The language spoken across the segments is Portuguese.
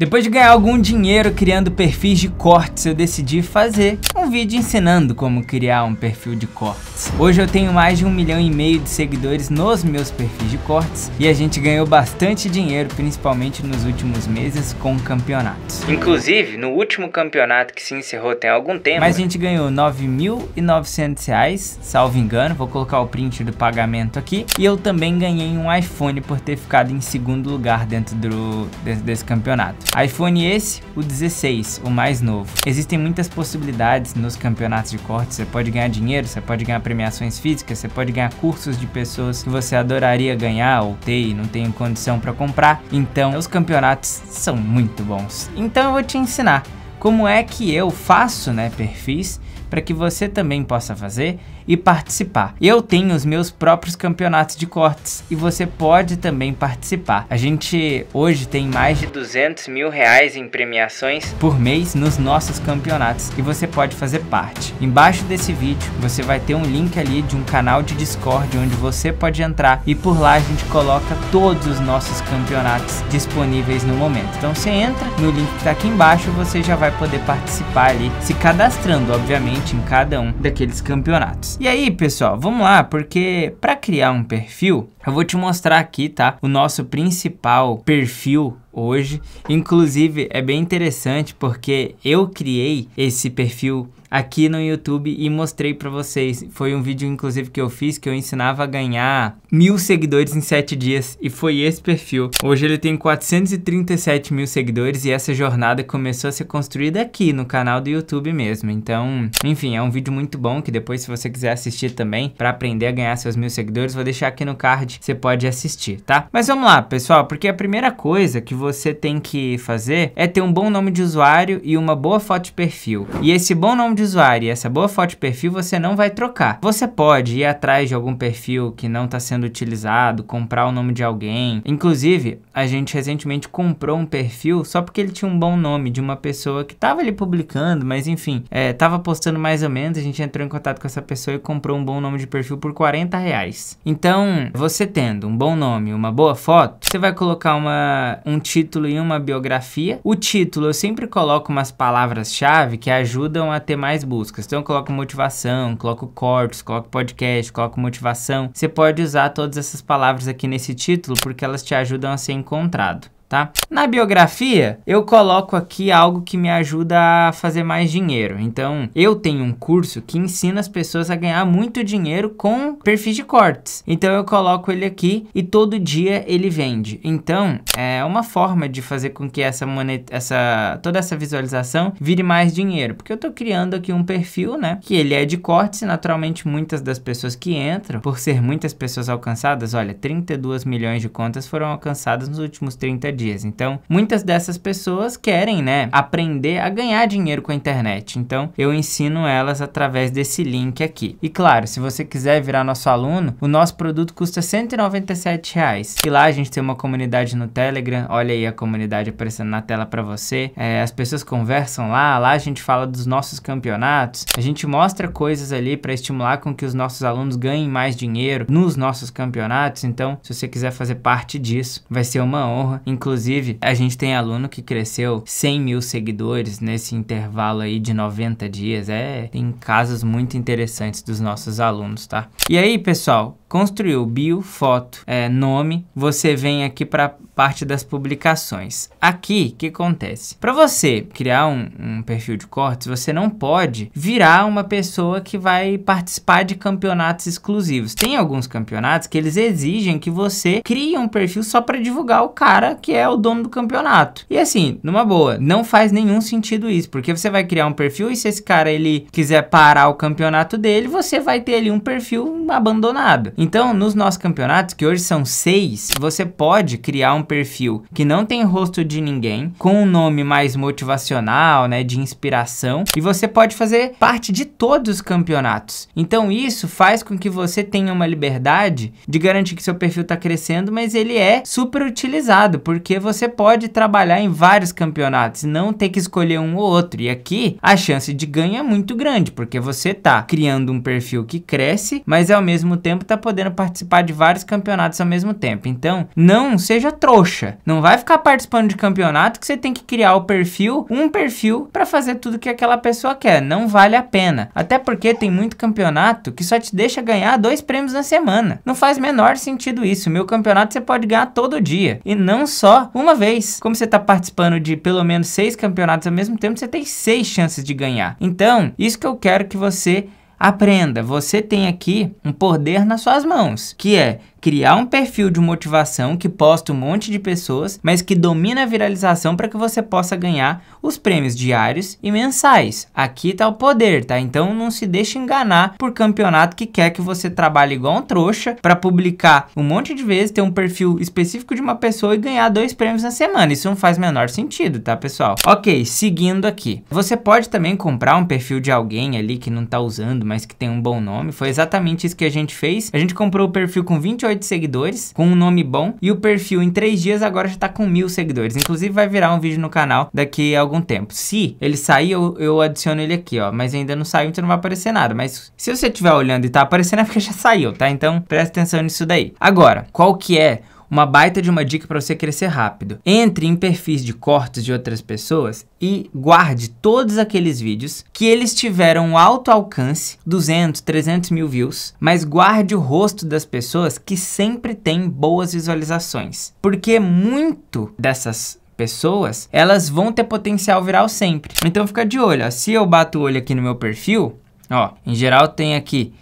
Depois de ganhar algum dinheiro criando perfis de cortes, eu decidi fazer um vídeo ensinando como criar um perfil de cortes. Hoje eu tenho mais de um milhão e meio de seguidores nos meus perfis de cortes e a gente ganhou bastante dinheiro, principalmente nos últimos meses com campeonatos. Inclusive, no último campeonato que se encerrou tem algum tempo, mas a gente ganhou R$ reais, salvo engano, vou colocar o print do pagamento aqui, e eu também ganhei um iPhone por ter ficado em segundo lugar dentro, do, dentro desse campeonato iPhone esse, o 16, o mais novo. Existem muitas possibilidades nos campeonatos de corte, você pode ganhar dinheiro, você pode ganhar premiações físicas, você pode ganhar cursos de pessoas que você adoraria ganhar ou ter e não tem condição para comprar. Então, os campeonatos são muito bons. Então eu vou te ensinar como é que eu faço, né, perfis para que você também possa fazer e participar. Eu tenho os meus próprios campeonatos de cortes e você pode também participar. A gente hoje tem mais de 200 mil reais em premiações por mês nos nossos campeonatos e você pode fazer parte. Embaixo desse vídeo você vai ter um link ali de um canal de Discord onde você pode entrar e por lá a gente coloca todos os nossos campeonatos disponíveis no momento. Então você entra no link que está aqui embaixo você já vai poder participar ali, se cadastrando obviamente em cada um daqueles campeonatos. E aí, pessoal, vamos lá, porque para criar um perfil, eu vou te mostrar aqui, tá? O nosso principal perfil hoje. Inclusive, é bem interessante porque eu criei esse perfil aqui no YouTube e mostrei para vocês. Foi um vídeo, inclusive, que eu fiz que eu ensinava a ganhar mil seguidores em sete dias e foi esse perfil. Hoje ele tem 437 mil seguidores e essa jornada começou a ser construída aqui no canal do YouTube mesmo. Então, enfim, é um vídeo muito bom que depois, se você quiser assistir também para aprender a ganhar seus mil seguidores, vou deixar aqui no card, você pode assistir, tá? Mas vamos lá, pessoal, porque a primeira coisa que você tem que fazer é ter um bom nome de usuário e uma boa foto de perfil. E esse bom nome de de usuário e essa boa foto de perfil você não vai trocar. Você pode ir atrás de algum perfil que não está sendo utilizado, comprar o nome de alguém. Inclusive, a gente recentemente comprou um perfil só porque ele tinha um bom nome de uma pessoa que estava ali publicando, mas enfim, estava é, postando mais ou menos. A gente entrou em contato com essa pessoa e comprou um bom nome de perfil por 40 reais. Então, você tendo um bom nome, uma boa foto, você vai colocar uma, um título e uma biografia. O título eu sempre coloco umas palavras-chave que ajudam a ter mais mais buscas. Então coloco motivação, coloco cortes, coloco podcast, coloco motivação. Você pode usar todas essas palavras aqui nesse título porque elas te ajudam a ser encontrado tá? Na biografia, eu coloco aqui algo que me ajuda a fazer mais dinheiro. Então, eu tenho um curso que ensina as pessoas a ganhar muito dinheiro com perfis de cortes. Então, eu coloco ele aqui e todo dia ele vende. Então, é uma forma de fazer com que essa essa toda essa visualização vire mais dinheiro, porque eu tô criando aqui um perfil, né, que ele é de cortes e naturalmente muitas das pessoas que entram, por ser muitas pessoas alcançadas, olha, 32 milhões de contas foram alcançadas nos últimos 30 dias dias. Então, muitas dessas pessoas querem, né, aprender a ganhar dinheiro com a internet. Então, eu ensino elas através desse link aqui. E claro, se você quiser virar nosso aluno, o nosso produto custa 197. Reais. E lá a gente tem uma comunidade no Telegram. Olha aí a comunidade aparecendo na tela para você. É, as pessoas conversam lá, lá a gente fala dos nossos campeonatos. A gente mostra coisas ali para estimular com que os nossos alunos ganhem mais dinheiro nos nossos campeonatos. Então, se você quiser fazer parte disso, vai ser uma honra. Inclusive Inclusive, a gente tem aluno que cresceu 100 mil seguidores nesse intervalo aí de 90 dias. É, tem casos muito interessantes dos nossos alunos, tá? E aí, pessoal, construiu bio, foto, é, nome, você vem aqui para parte das publicações. Aqui, o que acontece? Para você criar um, um, perfil de cortes, você não pode virar uma pessoa que vai participar de campeonatos exclusivos. Tem alguns campeonatos que eles exigem que você crie um perfil só para divulgar o cara que é o dono do campeonato. E assim, numa boa, não faz nenhum sentido isso, porque você vai criar um perfil e se esse cara ele quiser parar o campeonato dele, você vai ter ali um perfil abandonado. Então, nos nossos campeonatos, que hoje são seis, você pode criar um um perfil que não tem rosto de ninguém, com um nome mais motivacional, né, de inspiração, e você pode fazer parte de todos os campeonatos. Então isso faz com que você tenha uma liberdade de garantir que seu perfil está crescendo, mas ele é super utilizado, porque você pode trabalhar em vários campeonatos, não ter que escolher um ou outro. E aqui a chance de ganho é muito grande, porque você está criando um perfil que cresce, mas ao mesmo tempo está podendo participar de vários campeonatos ao mesmo tempo. Então, não seja trouxa trouxa. Não vai ficar participando de campeonato que você tem que criar o perfil, um perfil para fazer tudo que aquela pessoa quer. Não vale a pena. Até porque tem muito campeonato que só te deixa ganhar dois prêmios na semana. Não faz menor sentido isso. Meu campeonato você pode ganhar todo dia e não só uma vez. Como você está participando de pelo menos seis campeonatos ao mesmo tempo, você tem seis chances de ganhar. Então, isso que eu quero que você Aprenda, você tem aqui um poder nas suas mãos, que é criar um perfil de motivação que posta um monte de pessoas, mas que domina a viralização para que você possa ganhar os prêmios diários e mensais. Aqui está o poder, tá? Então não se deixe enganar por campeonato que quer que você trabalhe igual um trouxa para publicar um monte de vezes, ter um perfil específico de uma pessoa e ganhar dois prêmios na semana. Isso não faz menor sentido, tá, pessoal? Ok, seguindo aqui. Você pode também comprar um perfil de alguém ali que não está usando, mas que tem um bom nome. Foi exatamente isso que a gente fez. A gente comprou o perfil com 28 seguidores, com um nome bom, e o perfil em 3 dias agora já tá com mil seguidores. Inclusive vai virar um vídeo no canal daqui a algum tempo. Se ele sair, eu, eu adiciono ele aqui, ó, mas ainda não saiu, então não vai aparecer nada. Mas se você estiver olhando e tá aparecendo, é porque já saiu, tá? Então presta atenção nisso daí. Agora, qual que é uma baita de uma dica para você crescer rápido. Entre em perfis de cortes de outras pessoas e guarde todos aqueles vídeos que eles tiveram alto alcance, 200, 300 mil views, mas guarde o rosto das pessoas que sempre têm boas visualizações, porque muito dessas pessoas, elas vão ter potencial viral sempre. Então fica de olho, ó. se eu bato o olho aqui no meu perfil, ó, em geral tem aqui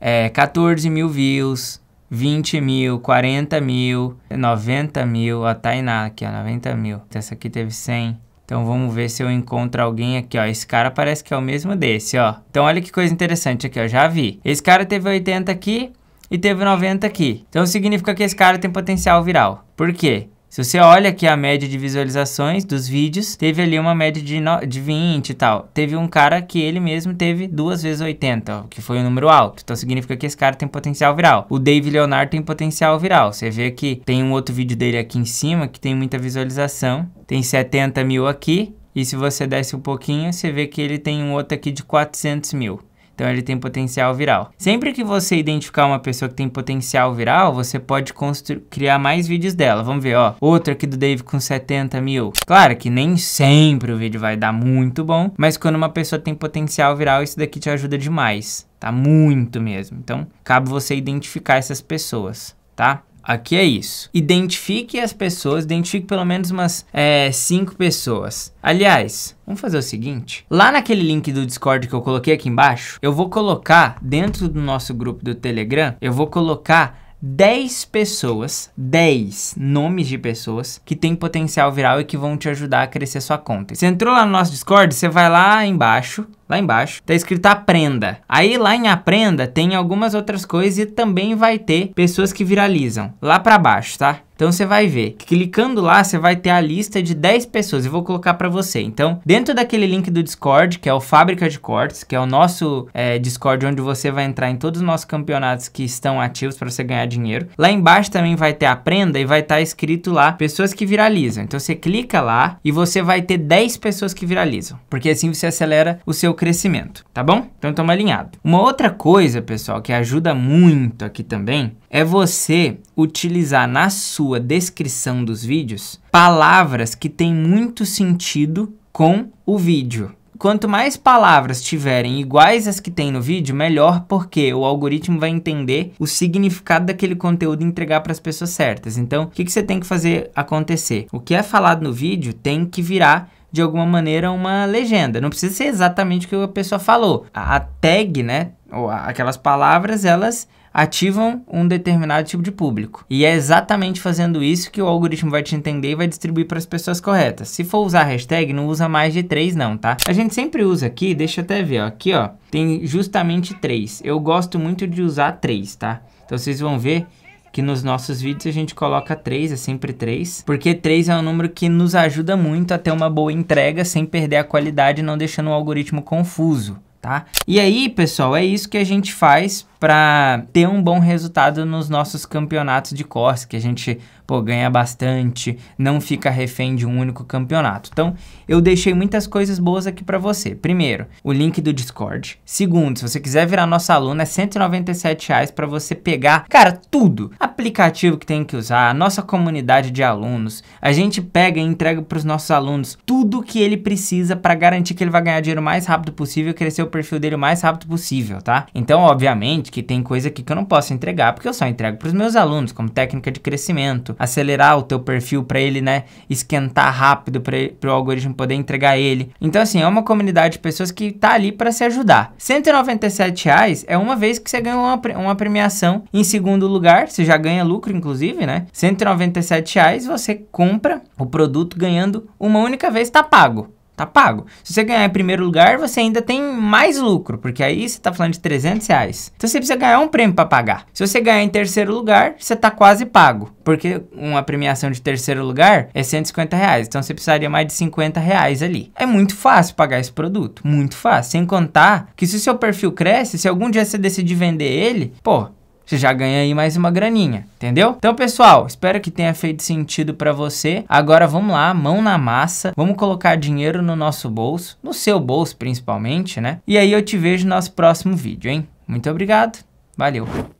é, 14 mil views, 20 mil, 40 mil, 90 mil, tá a Tainá aqui, ó, 90 mil. Essa aqui teve 100. Então vamos ver se eu encontro alguém aqui, ó. Esse cara parece que é o mesmo desse, ó. Então olha que coisa interessante aqui, ó, já vi. Esse cara teve 80 aqui e teve 90 aqui. Então significa que esse cara tem potencial viral. Por quê? Se você olha aqui a média de visualizações dos vídeos, teve ali uma média de, no, de 20 e tal. Teve um cara que ele mesmo teve duas vezes 80, ó, que foi um número alto. Então significa que esse cara tem potencial viral. O Dave Leonardo tem potencial viral. Você vê que tem um outro vídeo dele aqui em cima que tem muita visualização. Tem 70 mil aqui. E se você desce um pouquinho, você vê que ele tem um outro aqui de 400 mil. Então ele tem potencial viral. Sempre que você identificar uma pessoa que tem potencial viral, você pode criar mais vídeos dela. Vamos ver, ó. Outro aqui do Dave com 70 mil. Claro que nem sempre o vídeo vai dar muito bom, mas quando uma pessoa tem potencial viral, isso daqui te ajuda demais. Tá muito mesmo. Então, cabe você identificar essas pessoas, tá? aqui é isso. Identifique as pessoas, identifique pelo menos umas é, cinco pessoas. Aliás, vamos fazer o seguinte: lá naquele link do Discord que eu coloquei aqui embaixo, eu vou colocar dentro do nosso grupo do Telegram, eu vou colocar 10 pessoas, 10 nomes de pessoas que têm potencial viral e que vão te ajudar a crescer sua conta. Você entrou lá no nosso Discord, você vai lá embaixo, lá embaixo, tá escrito aprenda. Aí lá em aprenda tem algumas outras coisas e também vai ter pessoas que viralizam, lá para baixo, tá? Então você vai ver, clicando lá você vai ter a lista de 10 pessoas, eu vou colocar para você. Então, dentro daquele link do Discord, que é o Fábrica de Cortes, que é o nosso é, Discord onde você vai entrar em todos os nossos campeonatos que estão ativos para você ganhar dinheiro. Lá embaixo também vai ter a prenda e vai estar tá escrito lá pessoas que viralizam. Então você clica lá e você vai ter 10 pessoas que viralizam, porque assim você acelera o seu crescimento, tá bom? Então estamos alinhados. Uma outra coisa, pessoal, que ajuda muito aqui também é você utilizar na sua descrição dos vídeos palavras que têm muito sentido com o vídeo. Quanto mais palavras tiverem iguais às que tem no vídeo, melhor, porque o algoritmo vai entender o significado daquele conteúdo e entregar para as pessoas certas. Então, o que, que você tem que fazer acontecer? O que é falado no vídeo tem que virar de alguma maneira uma legenda. Não precisa ser exatamente o que a pessoa falou. A, tag, né? Ou aquelas palavras, elas ativam um determinado tipo de público. E é exatamente fazendo isso que o algoritmo vai te entender e vai distribuir para as pessoas corretas. Se for usar hashtag, não usa mais de três não, tá? A gente sempre usa aqui, deixa eu até ver, ó, aqui ó, tem justamente três. Eu gosto muito de usar três, tá? Então vocês vão ver que nos nossos vídeos a gente coloca 3, é sempre 3, porque 3 é um número que nos ajuda muito a ter uma boa entrega sem perder a qualidade, não deixando o algoritmo confuso. Tá? E aí, pessoal, é isso que a gente faz para ter um bom resultado nos nossos campeonatos de course que a gente pô, ganha bastante, não fica refém de um único campeonato. Então, eu deixei muitas coisas boas aqui para você. Primeiro, o link do Discord. Segundo, se você quiser virar nosso aluno, é R$197,00 197 para você pegar, cara, tudo. Aplicativo que tem que usar, nossa comunidade de alunos. A gente pega e entrega para os nossos alunos tudo que ele precisa para garantir que ele vai ganhar dinheiro o mais rápido possível e crescer o perfil dele o mais rápido possível, tá? Então, obviamente, que tem coisa aqui que eu não posso entregar, porque eu só entrego para os meus alunos, como técnica de crescimento, acelerar o teu perfil para ele, né, esquentar rápido para o algoritmo poder entregar ele. Então assim, é uma comunidade de pessoas que tá ali para se ajudar. 197 reais é uma vez que você ganha uma, uma premiação. Em segundo lugar, você já ganha lucro, inclusive, né? 197 reais você compra o produto ganhando uma única vez, tá pago tá pago. Se você ganhar em primeiro lugar, você ainda tem mais lucro, porque aí você tá falando de 300 reais. Então você precisa ganhar um prêmio para pagar. Se você ganhar em terceiro lugar, você tá quase pago, porque uma premiação de terceiro lugar é 150 reais, então você precisaria mais de 50 reais ali. É muito fácil pagar esse produto, muito fácil. Sem contar que se o seu perfil cresce, se algum dia você decidir vender ele, pô, você já ganha aí mais uma graninha, entendeu? Então, pessoal, espero que tenha feito sentido para você. Agora vamos lá, mão na massa, vamos colocar dinheiro no nosso bolso, no seu bolso principalmente, né? E aí eu te vejo no nosso próximo vídeo, hein? Muito obrigado, valeu!